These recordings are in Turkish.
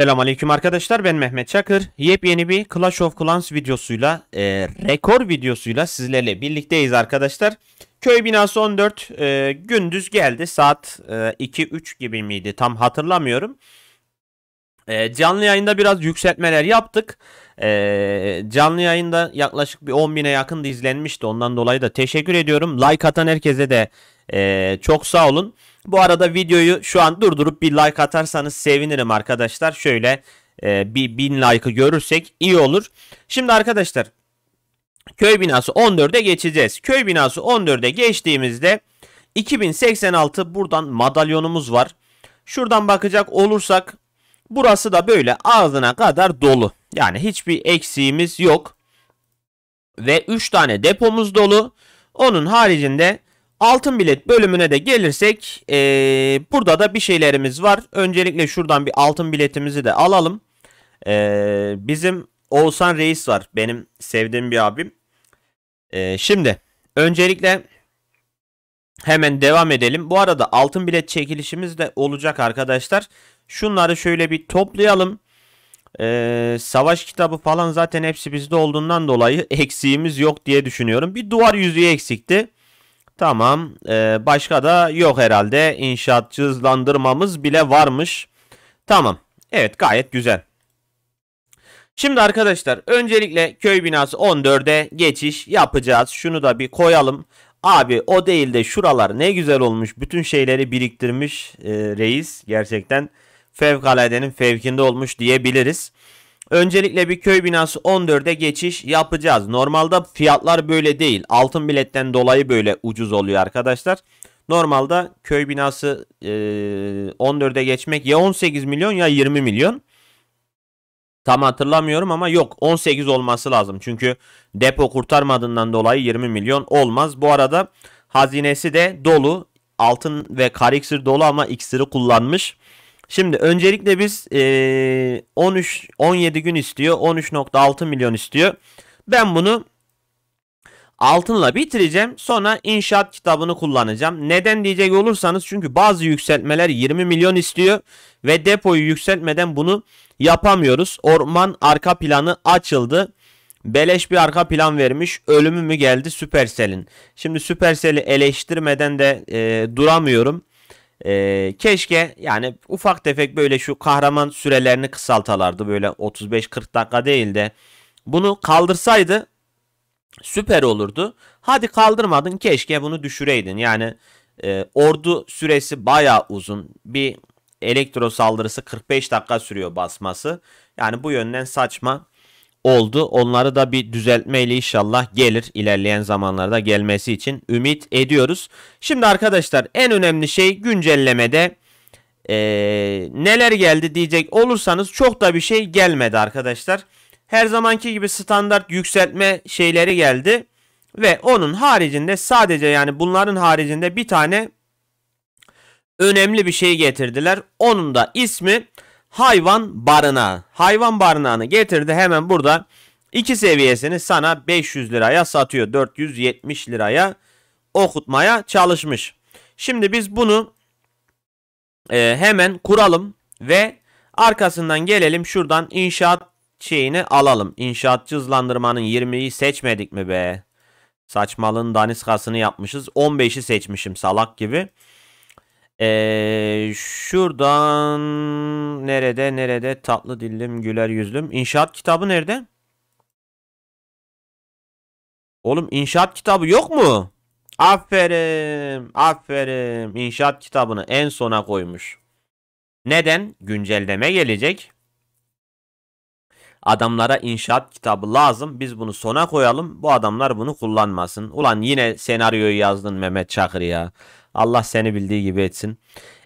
Selamünaleyküm arkadaşlar ben Mehmet Çakır. Yepyeni bir Clash of Clans videosuyla, e, rekor videosuyla sizlerle birlikteyiz arkadaşlar. Köy binası 14 e, gündüz geldi saat e, 2-3 gibi miydi tam hatırlamıyorum. E, canlı yayında biraz yükseltmeler yaptık. E, canlı yayında yaklaşık bir 10.000'e yakın izlenmişti ondan dolayı da teşekkür ediyorum. Like atan herkese de e, çok sağ olun. Bu arada videoyu şu an durdurup bir like atarsanız sevinirim arkadaşlar. Şöyle e, bir bin like'ı görürsek iyi olur. Şimdi arkadaşlar köy binası 14'e geçeceğiz. Köy binası 14'e geçtiğimizde 2086 buradan madalyonumuz var. Şuradan bakacak olursak burası da böyle ağzına kadar dolu. Yani hiçbir eksiğimiz yok. Ve 3 tane depomuz dolu. Onun haricinde Altın bilet bölümüne de gelirsek e, burada da bir şeylerimiz var. Öncelikle şuradan bir altın biletimizi de alalım. E, bizim Oğuzhan Reis var. Benim sevdiğim bir abim. E, şimdi öncelikle hemen devam edelim. Bu arada altın bilet çekilişimiz de olacak arkadaşlar. Şunları şöyle bir toplayalım. Ee, savaş kitabı falan zaten hepsi bizde olduğundan dolayı eksiğimiz yok diye düşünüyorum. Bir duvar yüzüğü eksikti. Tamam. Ee, başka da yok herhalde. İnşaatçı hızlandırmamız bile varmış. Tamam. Evet gayet güzel. Şimdi arkadaşlar öncelikle köy binası 14'e geçiş yapacağız. Şunu da bir koyalım. Abi o değil de şuralar ne güzel olmuş. Bütün şeyleri biriktirmiş e, reis. Gerçekten fevkaladenin fevkinde olmuş diyebiliriz. Öncelikle bir köy binası 14'e geçiş yapacağız. Normalde fiyatlar böyle değil. Altın biletten dolayı böyle ucuz oluyor arkadaşlar. Normalde köy binası e, 14'e geçmek ya 18 milyon ya 20 milyon. Tam hatırlamıyorum ama yok 18 olması lazım. Çünkü depo kurtarmadığından dolayı 20 milyon olmaz. Bu arada hazinesi de dolu. Altın ve kariksir dolu ama iksiri kullanmış. Şimdi öncelikle biz e, 13 17 gün istiyor. 13.6 milyon istiyor. Ben bunu altınla bitireceğim. Sonra inşaat kitabını kullanacağım. Neden diyecek olursanız çünkü bazı yükseltmeler 20 milyon istiyor ve depoyu yükseltmeden bunu yapamıyoruz. Orman arka planı açıldı. Beleş bir arka plan vermiş. Ölümü mü geldi Supercell'in? Şimdi Supercell'i eleştirmeden de e, duramıyorum. Ee, keşke yani ufak tefek böyle şu kahraman sürelerini kısaltalardı. Böyle 35-40 dakika değil de bunu kaldırsaydı süper olurdu. Hadi kaldırmadın keşke bunu düşüreydin. Yani e, ordu süresi baya uzun. Bir elektro saldırısı 45 dakika sürüyor basması. Yani bu yönden saçma oldu. Onları da bir düzeltmeyle inşallah gelir ilerleyen zamanlarda gelmesi için ümit ediyoruz. Şimdi arkadaşlar en önemli şey güncellemede e, neler geldi diyecek olursanız çok da bir şey gelmedi arkadaşlar. Her zamanki gibi standart yükseltme şeyleri geldi ve onun haricinde sadece yani bunların haricinde bir tane önemli bir şey getirdiler. Onun da ismi hayvan barınağı. Hayvan barınağını getirdi hemen burada İki seviyesini sana 500 liraya satıyor. 470 liraya okutmaya çalışmış. Şimdi biz bunu e, hemen kuralım ve arkasından gelelim şuradan inşaat şeyini alalım. İnşaatçı hızlandırmanın 20'yi seçmedik mi be? Saçmalığın daniskasını yapmışız. 15'i seçmişim salak gibi. Ee, şuradan nerede nerede tatlı dillim güler yüzlüm. İnşaat kitabı nerede? Oğlum inşaat kitabı yok mu? Aferin aferin inşaat kitabını en sona koymuş. Neden? Güncelleme gelecek. Adamlara inşaat kitabı lazım. Biz bunu sona koyalım. Bu adamlar bunu kullanmasın. Ulan yine senaryoyu yazdın Mehmet Çakır ya. Allah seni bildiği gibi etsin.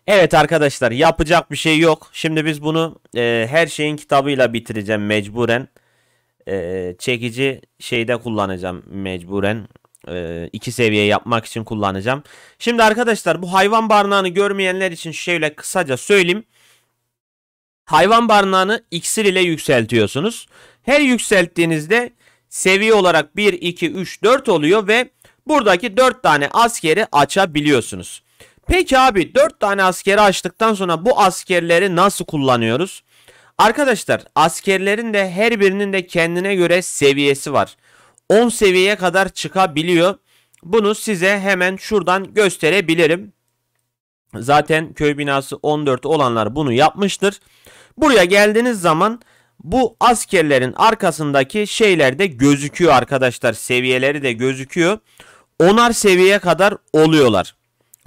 Evet arkadaşlar yapacak bir şey yok. Şimdi biz bunu e, her şeyin kitabıyla bitireceğim mecburen. E, çekici şeyde kullanacağım mecburen. E, iki seviye yapmak için kullanacağım. Şimdi arkadaşlar bu hayvan barınağını görmeyenler için şöyle kısaca söyleyeyim. Hayvan barınağını iksir ile yükseltiyorsunuz. Her yükselttiğinizde seviye olarak 1, 2, 3, 4 oluyor ve buradaki 4 tane askeri açabiliyorsunuz. Peki abi 4 tane askeri açtıktan sonra bu askerleri nasıl kullanıyoruz? Arkadaşlar askerlerin de her birinin de kendine göre seviyesi var. 10 seviyeye kadar çıkabiliyor. Bunu size hemen şuradan gösterebilirim. Zaten köy binası 14 olanlar bunu yapmıştır. Buraya geldiğiniz zaman bu askerlerin arkasındaki şeyler de gözüküyor arkadaşlar. Seviyeleri de gözüküyor. Onar seviyeye kadar oluyorlar.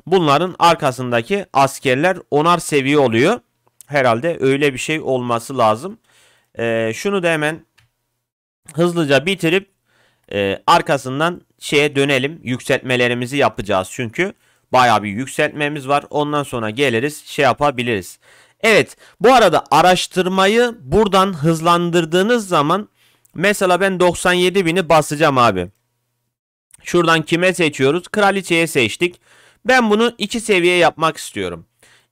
Bunların arkasındaki askerler onar seviye oluyor. Herhalde öyle bir şey olması lazım. Ee, şunu da hemen hızlıca bitirip e, arkasından şeye dönelim. Yükseltmelerimizi yapacağız çünkü. Baya bir yükseltmemiz var. Ondan sonra geliriz şey yapabiliriz. Evet bu arada araştırmayı buradan hızlandırdığınız zaman mesela ben 97 bini basacağım abi. Şuradan kime seçiyoruz? Kraliçeye seçtik. Ben bunu iki seviye yapmak istiyorum.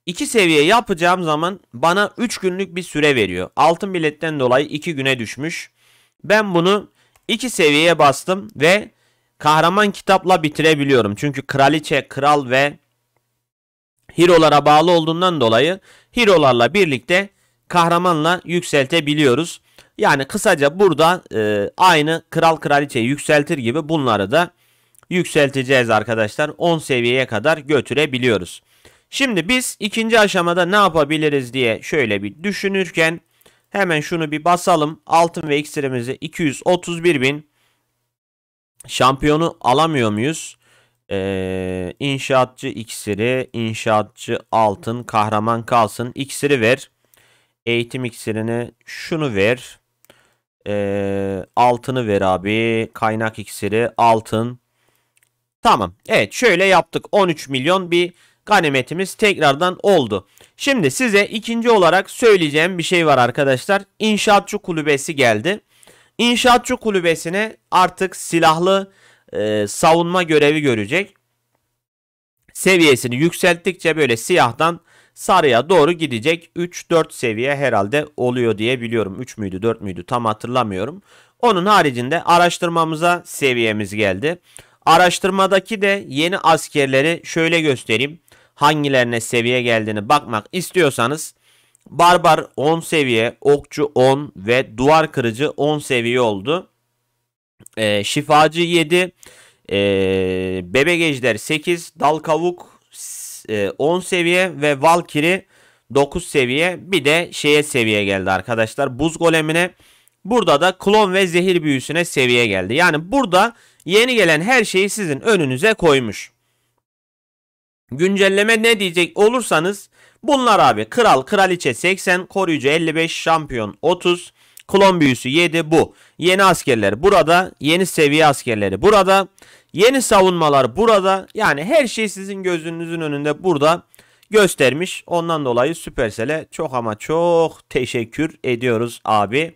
İki seviye yapacağım zaman bana 3 günlük bir süre veriyor. Altın biletten dolayı 2 güne düşmüş. Ben bunu 2 seviyeye bastım ve kahraman kitapla bitirebiliyorum. Çünkü kraliçe, kral ve Hirolara bağlı olduğundan dolayı Hirolarla birlikte kahramanla yükseltebiliyoruz. Yani kısaca burada e, aynı kral kraliçeyi yükseltir gibi bunları da yükselteceğiz arkadaşlar. 10 seviyeye kadar götürebiliyoruz. Şimdi biz ikinci aşamada ne yapabiliriz diye şöyle bir düşünürken hemen şunu bir basalım. Altın ve iksirimizi 231 bin. Şampiyonu alamıyor muyuz? Ee, inşaatçı iksiri, inşaatçı altın, kahraman kalsın. İksiri ver. Eğitim iksirini şunu ver. Ee, altını ver abi. Kaynak iksiri, altın. Tamam. Evet şöyle yaptık. 13 milyon bir ganimetimiz tekrardan oldu. Şimdi size ikinci olarak söyleyeceğim bir şey var arkadaşlar. İnşaatçı kulübesi geldi. İnşaatçı kulübesine artık silahlı e, savunma görevi görecek. Seviyesini yükselttikçe böyle siyahtan sarıya doğru gidecek. 3-4 seviye herhalde oluyor diye biliyorum. 3 müydü 4 müydü tam hatırlamıyorum. Onun haricinde araştırmamıza seviyemiz geldi. Araştırmadaki de yeni askerleri şöyle göstereyim. Hangilerine seviye geldiğini bakmak istiyorsanız Barbar 10 seviye, Okçu 10 ve Duvar Kırıcı 10 seviye oldu. E, Şifacı 7. E, ee, Bebe Gejder 8. Dal Kavuk e, 10 seviye ve Valkiri 9 seviye. Bir de şeye seviye geldi arkadaşlar. Buz Golemine. Burada da klon ve zehir büyüsüne seviye geldi. Yani burada yeni gelen her şeyi sizin önünüze koymuş. Güncelleme ne diyecek olursanız bunlar abi kral kraliçe 80 koruyucu 55 şampiyon 30 Klon büyüsü 7 bu. Yeni askerler burada. Yeni seviye askerleri burada. Yeni savunmalar burada. Yani her şey sizin gözünüzün önünde burada göstermiş. Ondan dolayı Supercell'e çok ama çok teşekkür ediyoruz abi.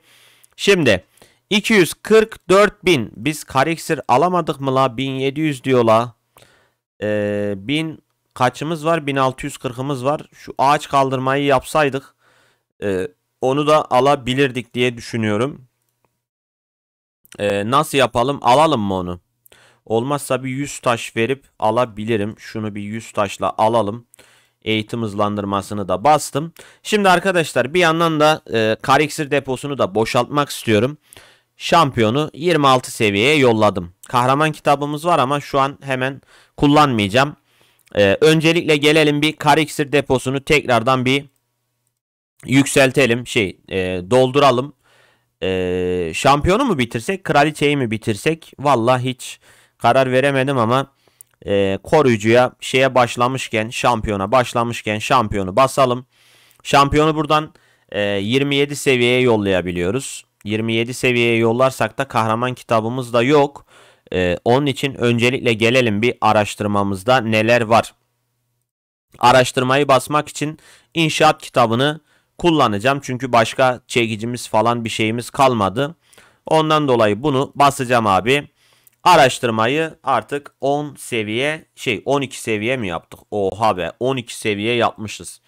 Şimdi 244 bin. Biz Kariksir alamadık mı la? 1700 diyor Ee, 1000 kaçımız var? 1640'ımız var. Şu ağaç kaldırmayı yapsaydık. E, onu da alabilirdik diye düşünüyorum. Ee, nasıl yapalım? Alalım mı onu? Olmazsa bir 100 taş verip alabilirim. Şunu bir 100 taşla alalım. Eğitim hızlandırmasını da bastım. Şimdi arkadaşlar bir yandan da e, kariksir deposunu da boşaltmak istiyorum. Şampiyonu 26 seviyeye yolladım. Kahraman kitabımız var ama şu an hemen kullanmayacağım. Ee, öncelikle gelelim bir kariksir deposunu tekrardan bir yükseltelim şey e, dolduralım. E, şampiyonu mu bitirsek kraliçeyi mi bitirsek Valla hiç karar veremedim ama e, koruyucuya şeye başlamışken şampiyona başlamışken şampiyonu basalım. Şampiyonu buradan e, 27 seviyeye yollayabiliyoruz. 27 seviyeye yollarsak da kahraman kitabımız da yok. E, onun için öncelikle gelelim bir araştırmamızda neler var. Araştırmayı basmak için inşaat kitabını kullanacağım. Çünkü başka çekicimiz falan bir şeyimiz kalmadı. Ondan dolayı bunu basacağım abi. Araştırmayı artık 10 seviye şey 12 seviye mi yaptık? Oha be 12 seviye yapmışız.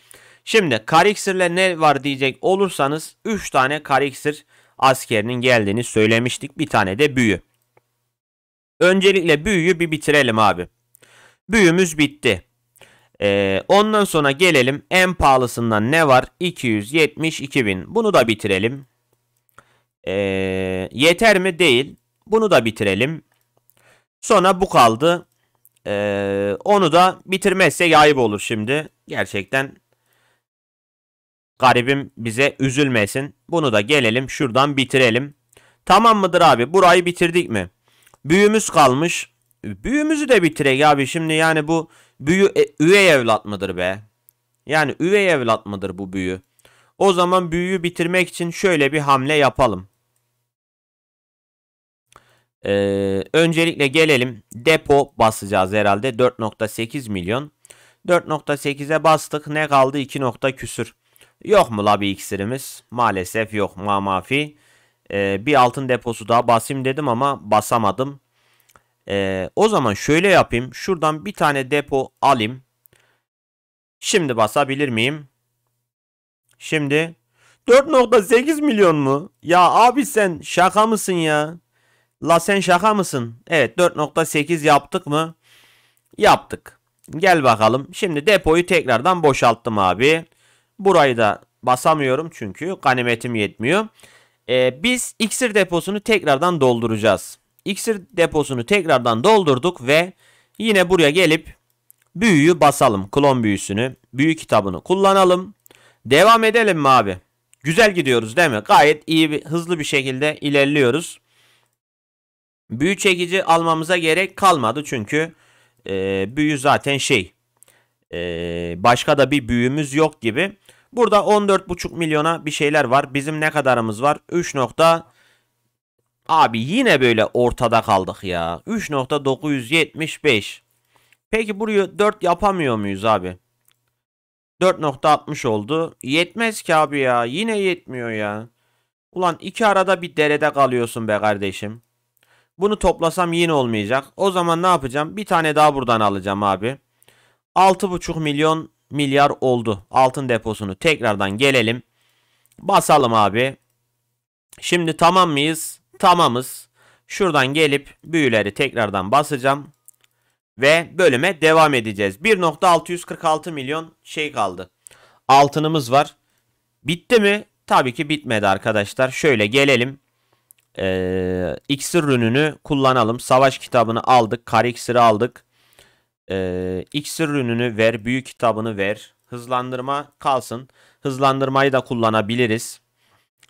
Şimdi kariksirle ne var diyecek olursanız 3 tane kariksir askerinin geldiğini söylemiştik. Bir tane de büyü. Öncelikle büyüyü bir bitirelim abi. Büyümüz bitti. Ee, ondan sonra gelelim en pahalısından ne var? 272 bin. Bunu da bitirelim. Ee, yeter mi? Değil. Bunu da bitirelim. Sonra bu kaldı. Ee, onu da bitirmezse ayıp olur şimdi. Gerçekten garibim bize üzülmesin. Bunu da gelelim şuradan bitirelim. Tamam mıdır abi? Burayı bitirdik mi? Büyümüz kalmış. Büyümüzü de bitirek abi. Şimdi yani bu Büyü e, üvey evlat mıdır be? Yani üvey evlat mıdır bu büyü? O zaman büyüyü bitirmek için şöyle bir hamle yapalım. Ee, öncelikle gelelim depo basacağız herhalde 4.8 milyon. 4.8'e bastık ne kaldı 2. küsür. Yok mu la bir iksirimiz? Maalesef yok mamafi. Ee, bir altın deposu daha basayım dedim ama basamadım. Ee, o zaman şöyle yapayım. Şuradan bir tane depo alayım. Şimdi basabilir miyim? Şimdi 4.8 milyon mu? Ya abi sen şaka mısın ya? La sen şaka mısın? Evet 4.8 yaptık mı? Yaptık. Gel bakalım. Şimdi depoyu tekrardan boşalttım abi. Burayı da basamıyorum çünkü ganimetim yetmiyor. Ee, biz iksir deposunu tekrardan dolduracağız iksir deposunu tekrardan doldurduk ve yine buraya gelip büyüyü basalım. Klon büyüsünü, büyü kitabını kullanalım. Devam edelim mi abi? Güzel gidiyoruz değil mi? Gayet iyi, bir, hızlı bir şekilde ilerliyoruz. Büyü çekici almamıza gerek kalmadı çünkü e, büyü zaten şey e, başka da bir büyümüz yok gibi. Burada 14,5 milyona bir şeyler var. Bizim ne kadarımız var? 3.5 Abi yine böyle ortada kaldık ya. 3.975. Peki burayı 4 yapamıyor muyuz abi? 4.60 oldu. Yetmez ki abi ya. Yine yetmiyor ya. Ulan iki arada bir derede kalıyorsun be kardeşim. Bunu toplasam yine olmayacak. O zaman ne yapacağım? Bir tane daha buradan alacağım abi. 6.5 milyon milyar oldu. Altın deposunu tekrardan gelelim. Basalım abi. Şimdi tamam mıyız? Tamamız. Şuradan gelip büyüleri tekrardan basacağım. Ve bölüme devam edeceğiz. 1.646 milyon şey kaldı. Altınımız var. Bitti mi? Tabii ki bitmedi arkadaşlar. Şöyle gelelim. Ee, iksir rününü kullanalım. Savaş kitabını aldık. Kare iksiri aldık. Ee, iksir rününü ver. Büyük kitabını ver. Hızlandırma kalsın. Hızlandırmayı da kullanabiliriz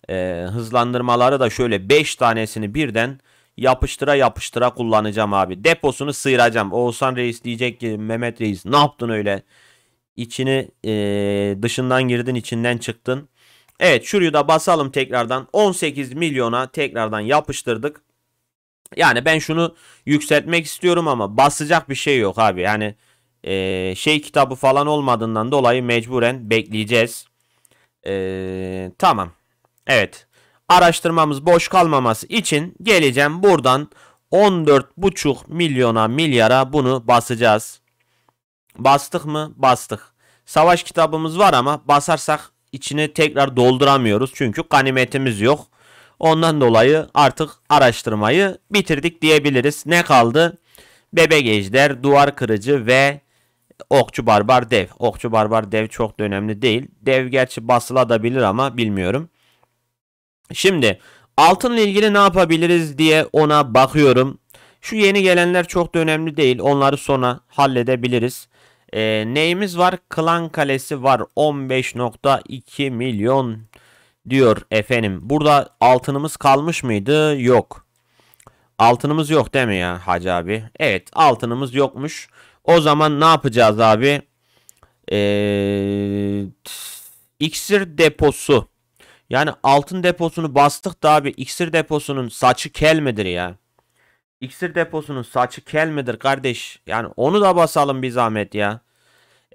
e, hızlandırmaları da şöyle 5 tanesini birden yapıştıra yapıştıra kullanacağım abi. Deposunu sıyıracağım. Oğuzhan Reis diyecek ki Mehmet Reis ne yaptın öyle? İçini e, dışından girdin içinden çıktın. Evet şurayı da basalım tekrardan. 18 milyona tekrardan yapıştırdık. Yani ben şunu yükseltmek istiyorum ama basacak bir şey yok abi. Yani e, şey kitabı falan olmadığından dolayı mecburen bekleyeceğiz. E, tamam. Evet araştırmamız boş kalmaması için geleceğim buradan 14,5 milyona milyara bunu basacağız. Bastık mı? Bastık. Savaş kitabımız var ama basarsak içini tekrar dolduramıyoruz. Çünkü ganimetimiz yok. Ondan dolayı artık araştırmayı bitirdik diyebiliriz. Ne kaldı? Bebek ejder, duvar kırıcı ve okçu barbar dev. Okçu barbar dev çok da önemli değil. Dev gerçi basılabilir ama bilmiyorum. Şimdi altınla ilgili ne yapabiliriz diye ona bakıyorum. Şu yeni gelenler çok da önemli değil. Onları sonra halledebiliriz. E, neyimiz var? Klan Kalesi var. 15.2 milyon diyor efendim. Burada altınımız kalmış mıydı? Yok. Altınımız yok değil mi ya Hacı abi? Evet altınımız yokmuş. O zaman ne yapacağız abi? Ee, iksir deposu. Yani altın deposunu bastık da abi iksir deposunun saçı kel midir ya? İksir deposunun saçı kel midir kardeş? Yani onu da basalım bir zahmet ya.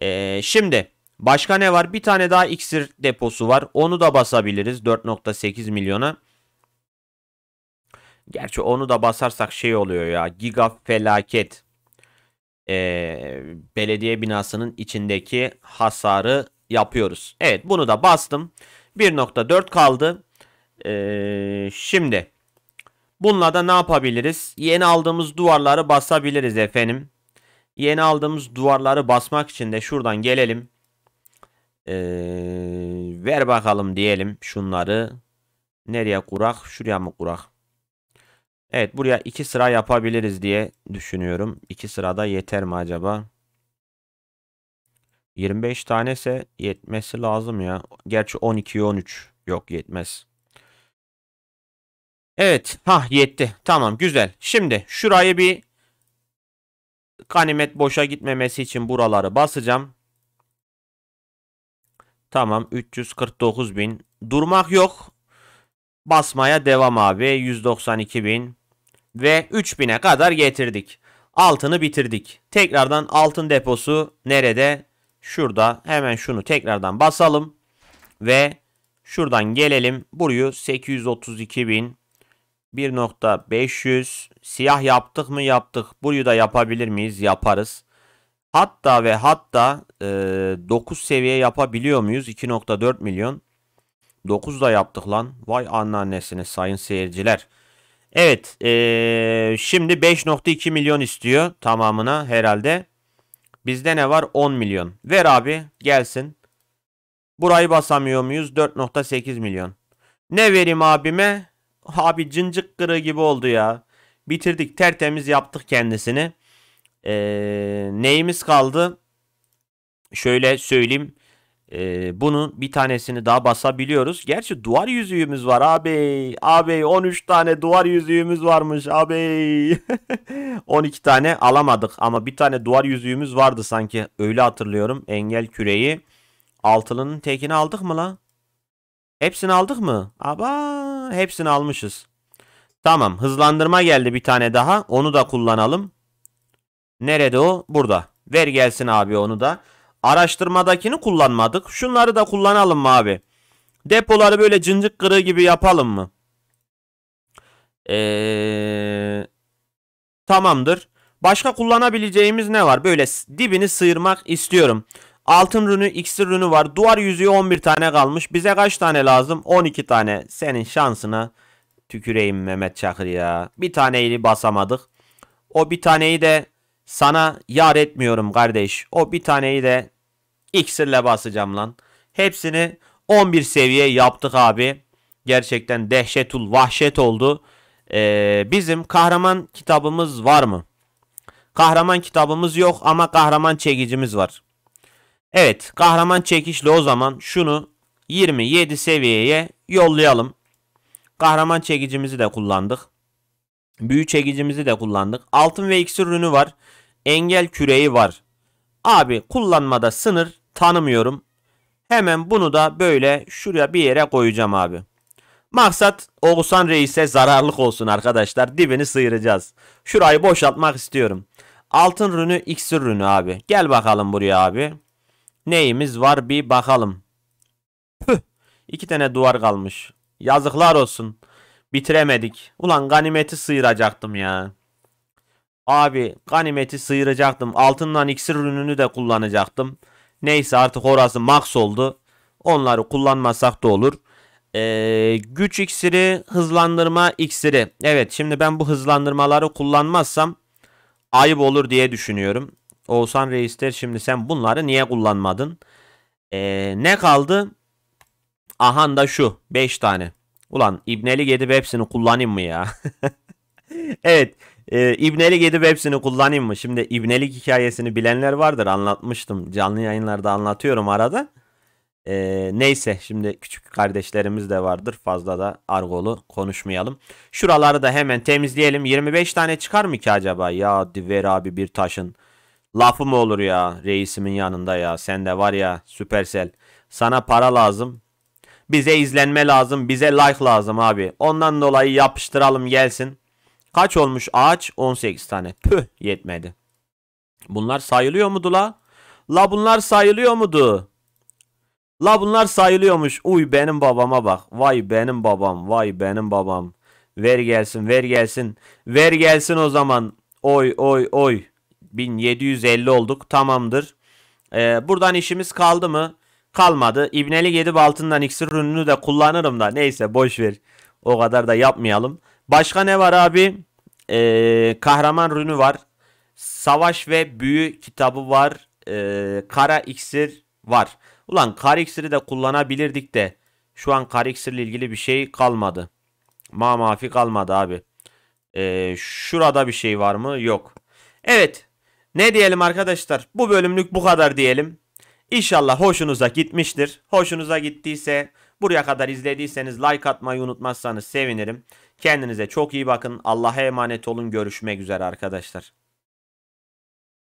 Ee, şimdi başka ne var? Bir tane daha iksir deposu var. Onu da basabiliriz 4.8 milyona. Gerçi onu da basarsak şey oluyor ya. Giga felaket. Ee, belediye binasının içindeki hasarı yapıyoruz. Evet bunu da bastım. 1.4 kaldı. Ee, şimdi bununla da ne yapabiliriz? Yeni aldığımız duvarları basabiliriz efendim. Yeni aldığımız duvarları basmak için de şuradan gelelim. Ee, ver bakalım diyelim şunları. Nereye kurak? Şuraya mı kurak? Evet buraya iki sıra yapabiliriz diye düşünüyorum. İki sırada yeter mi acaba? 25 tane ise yetmesi lazım ya. Gerçi 12 13 yok yetmez. Evet. ha yetti. Tamam güzel. Şimdi şurayı bir kanimet boşa gitmemesi için buraları basacağım. Tamam 349 bin. Durmak yok. Basmaya devam abi. 192 bin. Ve 3000'e kadar getirdik. Altını bitirdik. Tekrardan altın deposu nerede? Şurada hemen şunu tekrardan basalım. Ve şuradan gelelim. Burayı 832 siyah yaptık mı yaptık. Burayı da yapabilir miyiz? Yaparız. Hatta ve hatta e, 9 seviye yapabiliyor muyuz? 2.4 milyon. 9 da yaptık lan. Vay anneannesine sayın seyirciler. Evet. E, şimdi 5.2 milyon istiyor tamamına herhalde. Bizde ne var? 10 milyon. Ver abi gelsin. Burayı basamıyor muyuz? 4.8 milyon. Ne vereyim abime? Abi cıncık kırığı gibi oldu ya. Bitirdik tertemiz yaptık kendisini. Ee, neyimiz kaldı? Şöyle söyleyeyim. Ee, bunun bir tanesini daha basabiliyoruz. Gerçi duvar yüzüğümüz var abi. Abi 13 tane duvar yüzüğümüz varmış abi. 12 tane alamadık ama bir tane duvar yüzüğümüz vardı sanki. Öyle hatırlıyorum. Engel küreği. Altılının tekini aldık mı lan? Hepsini aldık mı? Aba hepsini almışız. Tamam hızlandırma geldi bir tane daha. Onu da kullanalım. Nerede o? Burada. Ver gelsin abi onu da. Araştırmadakini kullanmadık. Şunları da kullanalım mı abi? Depoları böyle cincik kırığı gibi yapalım mı? Ee, tamamdır. Başka kullanabileceğimiz ne var? Böyle dibini sıyırmak istiyorum. Altın rünü, iksir rünü var. Duvar yüzüğü 11 tane kalmış. Bize kaç tane lazım? 12 tane. Senin şansına tüküreyim Mehmet Çakır ya. Bir taneyi basamadık. O bir taneyi de sana yar etmiyorum kardeş. O bir taneyi de İksirle basacağım lan. Hepsini 11 seviye yaptık abi. Gerçekten dehşetul vahşet oldu. Ee, bizim kahraman kitabımız var mı? Kahraman kitabımız yok ama kahraman çekicimiz var. Evet kahraman çekişle o zaman şunu 27 seviyeye yollayalım. Kahraman çekicimizi de kullandık. Büyü çekicimizi de kullandık. Altın ve iksir ürünü var. Engel küreği var. Abi kullanmada sınır tanımıyorum. Hemen bunu da böyle şuraya bir yere koyacağım abi. Maksat Oğuzhan Reis'e zararlık olsun arkadaşlar. Dibini sıyıracağız. Şurayı boşaltmak istiyorum. Altın rünü iksir rünü abi. Gel bakalım buraya abi. Neyimiz var bir bakalım. Püh. İki tane duvar kalmış. Yazıklar olsun. Bitiremedik. Ulan ganimeti sıyıracaktım ya. Abi ganimeti sıyıracaktım. Altından iksir rününü de kullanacaktım. Neyse artık orası max oldu. Onları kullanmasak da olur. Ee, güç iksiri, hızlandırma iksiri. Evet şimdi ben bu hızlandırmaları kullanmazsam ayıp olur diye düşünüyorum. Oğuzhan Reisler şimdi sen bunları niye kullanmadın? Ee, ne kaldı? Ahan da şu 5 tane. Ulan ibneli gidip hepsini kullanayım mı ya? evet ee, İbnelik edip hepsini kullanayım mı? Şimdi İbnelik hikayesini bilenler vardır anlatmıştım. Canlı yayınlarda anlatıyorum arada. Ee, neyse şimdi küçük kardeşlerimiz de vardır. Fazla da argolu konuşmayalım. Şuraları da hemen temizleyelim. 25 tane çıkar mı ki acaba? Ya Diver abi bir taşın. Lafı mı olur ya reisimin yanında ya. Sen de var ya Süpersel. Sana para lazım. Bize izlenme lazım. Bize like lazım abi. Ondan dolayı yapıştıralım gelsin. Kaç olmuş ağaç? 18 tane. Püh yetmedi. Bunlar sayılıyor mudu la? La bunlar sayılıyor mudu? La bunlar sayılıyormuş. Uy benim babama bak. Vay benim babam. Vay benim babam. Ver gelsin ver gelsin. Ver gelsin o zaman. Oy oy oy. 1750 olduk. Tamamdır. Ee, buradan işimiz kaldı mı? Kalmadı. İbneli edip altından iksir ürününü de kullanırım da. Neyse boş ver. O kadar da yapmayalım. Başka ne var abi? Ee, kahraman rünü var. Savaş ve büyü kitabı var. Ee, kara iksir var. Ulan kara iksiri de kullanabilirdik de. Şu an kara iksirle ilgili bir şey kalmadı. Ma mafi kalmadı abi. Ee, şurada bir şey var mı? Yok. Evet. Ne diyelim arkadaşlar? Bu bölümlük bu kadar diyelim. İnşallah hoşunuza gitmiştir. Hoşunuza gittiyse Buraya kadar izlediyseniz like atmayı unutmazsanız sevinirim. Kendinize çok iyi bakın. Allah'a emanet olun. Görüşmek üzere arkadaşlar.